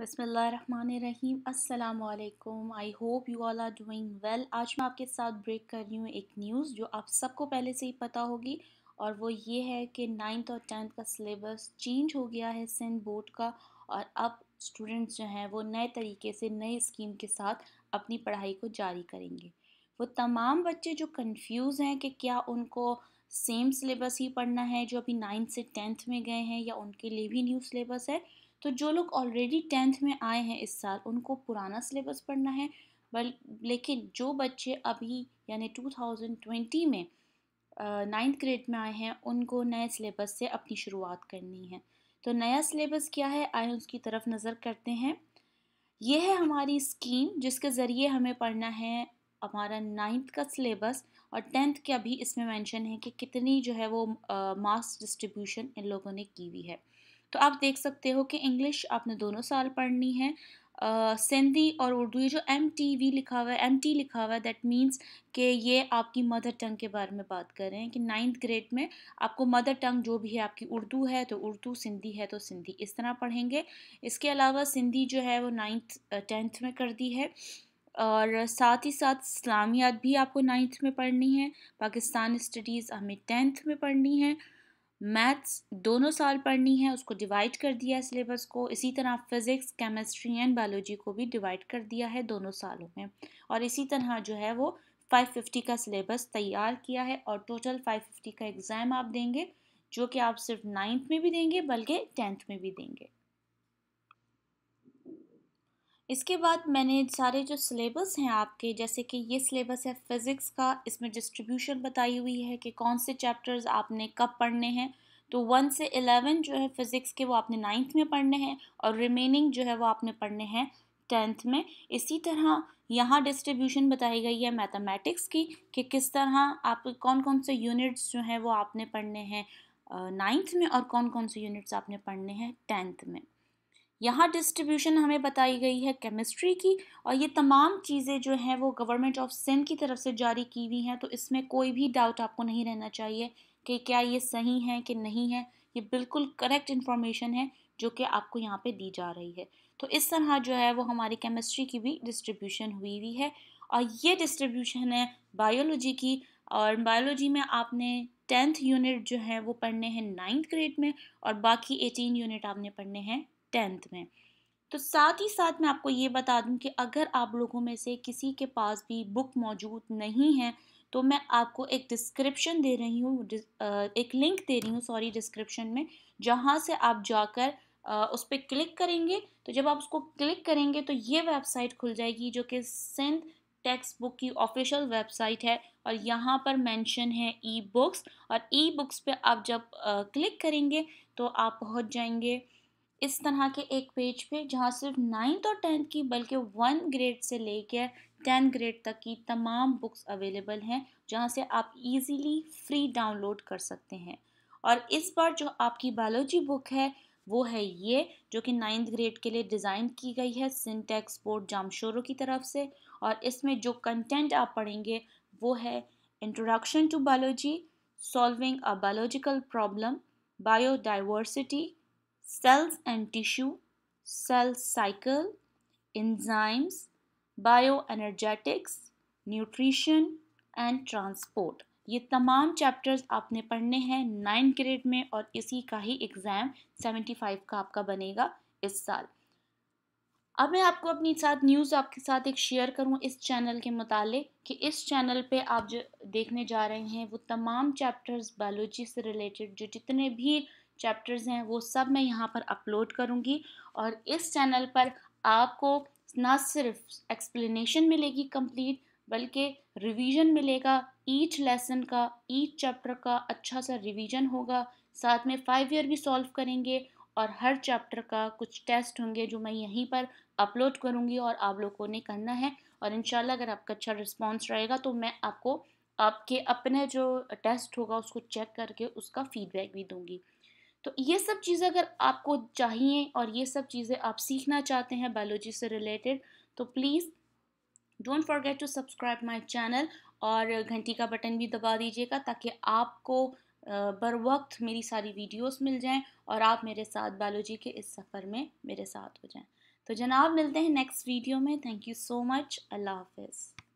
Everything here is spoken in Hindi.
बसमीम अल्लाम I hope you all are doing well आज मैं आपके साथ ब्रेक कर रही हूँ एक न्यूज़ जो आप सबको पहले से ही पता होगी और वो ये है कि नाइन्थ और टेंथ का सिलेबस चेंज हो गया है सिंध बोर्ड का और अब स्टूडेंट्स जो हैं वो नए तरीके से नए स्कीम के साथ अपनी पढ़ाई को जारी करेंगे वो तमाम बच्चे जो कन्फ्यूज़ हैं कि क्या उनको सेम सिलेबस ही पढ़ना है जो अभी नाइन्थ से टेंथ में गए हैं या उनके लिए भी न्यू सिलेबस है तो जो लोग ऑलरेडी टेंथ में आए हैं इस साल उनको पुराना सिलेबस पढ़ना है बल लेकिन जो बच्चे अभी यानी 2020 में नाइन्थ ग्रेड में आए हैं उनको नए सिलेबस से अपनी शुरुआत करनी है तो नया सिलेबस क्या है आए उसकी तरफ नज़र करते हैं ये है हमारी स्कीम जिसके ज़रिए हमें पढ़ना है हमारा नाइन्थ का सिलेबस और टेंथ के अभी इसमें मेंशन है कि कितनी जो है वो मार्क्स डिस्ट्रीब्यूशन इन लोगों ने की हुई है तो आप देख सकते हो कि इंग्लिश आपने दोनों साल पढ़नी है सिंधी uh, और उर्दू ये जो एम टी वी लिखा हुआ है एम टी लिखा हुआ है दैट मीन्स कि ये आपकी मदर टंग के बारे में बात कर रहे हैं कि नाइन्थ ग्रेड में आपको मदर टंग जो भी है आपकी उर्दू है तो उर्दू सिंधी है तो सिंधी इस तरह पढ़ेंगे इसके अलावा सिंधी जो है वो नाइन्थ टेंथ में कर दी है और साथ ही साथ इस्लामियात भी आपको नाइन्थ में पढ़नी है पाकिस्तान स्टडीज़ हमें टेंथ में पढ़नी है मैथ्स दोनों साल पढ़नी है उसको डिवाइड कर दिया है सिलेबस को इसी तरह फिज़िक्स केमिस्ट्री एंड बायोलॉजी को भी डिवाइड कर दिया है दोनों सालों में और इसी तरह जो है वो 550 का सिलेबस तैयार किया है और टोटल 550 का एग्ज़ाम आप देंगे जो कि आप सिर्फ नाइन्थ में भी देंगे बल्कि टेंथ में भी देंगे इसके बाद मैंने सारे जो सिलेबस हैं आपके जैसे कि ये सिलेबस है फ़िज़िक्स का इसमें डिस्ट्रीब्यूशन बताई हुई है कि कौन से चैप्टर्स आपने कब पढ़ने हैं तो वन से एलेवन जो है फ़िज़िक्स के वो आपने नाइन्थ में पढ़ने हैं और रिमेनिंग जो है वो आपने पढ़ने हैं टेंथ में इसी तरह यहाँ डिस्ट्रीब्यूशन बताई गई है मैथमेटिक्स की कि किस तरह आप कौन कौन से यूनिट्स जो हैं वो आपने पढ़ने हैं नाइन्थ में और कौन कौन से यूनिट्स आपने पढ़ने हैं टेंथ में यहाँ डिस्ट्रीब्यूशन हमें बताई गई है केमिस्ट्री की और ये तमाम चीज़ें जो हैं वो गवर्नमेंट ऑफ सिंध की तरफ से जारी की हुई हैं तो इसमें कोई भी डाउट आपको नहीं रहना चाहिए कि क्या ये सही है कि नहीं है ये बिल्कुल करेक्ट इन्फॉर्मेशन है जो कि आपको यहाँ पे दी जा रही है तो इस तरह जो है वो हमारी केमिस्ट्री की भी डिस्ट्रीब्यूशन हुई हुई है और ये डिस्ट्रीब्यूशन है बायोलॉजी की और बायोलॉजी में आपने टेंथ यूनिट जो है वो पढ़ने हैं नाइन्थ ग्रेड में और बाकी एटीन यूनिट आपने पढ़ने हैं टेंथ में तो साथ ही साथ मैं आपको ये बता दूं कि अगर आप लोगों में से किसी के पास भी बुक मौजूद नहीं है तो मैं आपको एक डिस्क्रिप्शन दे रही हूँ एक लिंक दे रही हूँ सॉरी डिस्क्रिप्शन में जहाँ से आप जाकर उस पर क्लिक करेंगे तो जब आप उसको क्लिक करेंगे तो ये वेबसाइट खुल जाएगी जो कि सिंध टेक्स्ट बुक की ऑफिशियल वेबसाइट है और यहाँ पर मेंशन है ई बुक्स और ई बुक्स पे आप जब क्लिक करेंगे तो आप पहुँच जाएंगे इस तरह के एक पेज पे जहाँ सिर्फ नाइन्थ और टेंथ की बल्कि वन ग्रेड से लेकर टेंथ ग्रेड तक की तमाम बुक्स अवेलेबल हैं जहाँ से आप इजीली फ्री डाउनलोड कर सकते हैं और इस बार जो आपकी बायोलॉजी बुक है वो है ये जो कि नाइन्थ ग्रेड के लिए डिज़ाइन की गई है सिंटेक्स बोर्ड जामशोरों की तरफ से और इसमें जो कंटेंट आप पढ़ेंगे वो है introduction to biology solving a biological problem biodiversity cells and tissue, cell cycle, enzymes, bioenergetics nutrition and transport ये तमाम चैप्टर्स आपने पढ़ने हैं नाइन्थ ग्रेड में और इसी का ही एग्ज़ाम सेवेंटी फाइव का आपका बनेगा इस साल अब मैं आपको अपनी साथ न्यूज़ आपके साथ एक शेयर करूं इस चैनल के मुताले कि इस चैनल पे आप जो देखने जा रहे हैं वो तमाम चैप्टर्स बायोलॉजी से रिलेटेड जो जितने भी चैप्टर्स हैं वो सब मैं यहाँ पर अपलोड करूँगी और इस चैनल पर आपको ना सिर्फ एक्सप्लेनेशन मिलेगी कंप्लीट बल्कि रिवीजन मिलेगा ईच लेसन का ईच चैप्टर का अच्छा सा रिवीजन होगा साथ में फाइव ईयर भी सॉल्व करेंगे और हर चैप्टर का कुछ टेस्ट होंगे जो मैं यहीं पर अपलोड करूँगी और आप लोगों ने करना है और इन अगर आपका अच्छा रिस्पॉन्स रहेगा तो मैं आपको आपके अपने जो टेस्ट होगा उसको चेक करके उसका फीडबैक भी दूंगी तो ये सब चीज़ें अगर आपको चाहिए और ये सब चीज़ें आप सीखना चाहते हैं बायोलॉजी से रिलेटेड तो please don't forget to subscribe my channel और घंटी का बटन भी दबा दीजिएगा ताकि आपको बर वक्त मेरी सारी वीडियोस मिल जाएं और आप मेरे साथ बायोलॉजी के इस सफ़र में मेरे साथ हो जाएं तो जनाब मिलते हैं नेक्स्ट वीडियो में थैंक यू सो मच अल्लाह हाफिज़